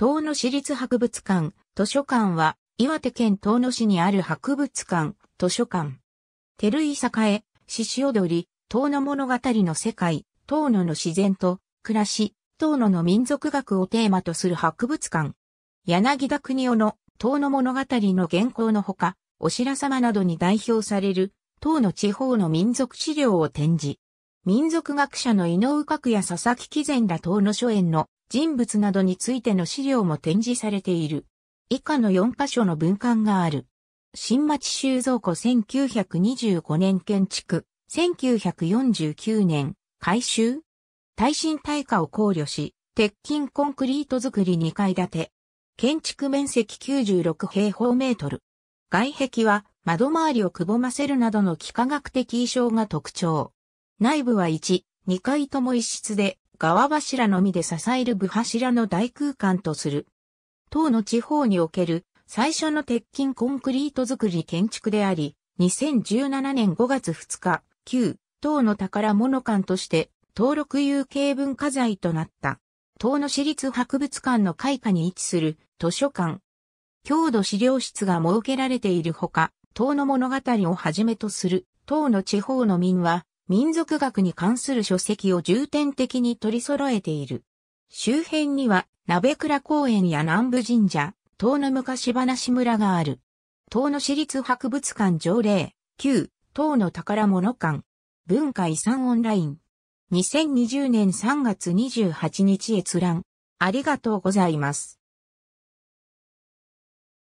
遠野市立博物館、図書館は、岩手県遠野市にある博物館、図書館。照井栄、獅子踊り、遠野物語の世界、遠野の自然と、暮らし、遠野の民族学をテーマとする博物館。柳田国夫の遠野物語の原稿のほか、お白様などに代表される、遠野地方の民族資料を展示。民族学者の井上角や佐々木貴善ら遠野書園の人物などについての資料も展示されている。以下の4箇所の文館がある。新町収蔵庫1925年建築、1949年改修耐震耐火を考慮し、鉄筋コンクリート造り2階建て。建築面積96平方メートル。外壁は窓周りをくぼませるなどの幾何学的衣装が特徴。内部は1、2階とも一室で、側柱のみで支える部柱の大空間とする。唐の地方における最初の鉄筋コンクリート作り建築であり、2017年5月2日、旧、唐の宝物館として登録有形文化財となった。唐の私立博物館の開花に位置する図書館。郷土資料室が設けられているほか、唐の物語をはじめとする唐の地方の民は民族学に関する書籍を重点的に取り揃えている。周辺には、鍋倉公園や南部神社、東の昔話村がある。東の市立博物館条例、旧、東の宝物館、文化遺産オンライン。2020年3月28日閲覧。ありがとうございます。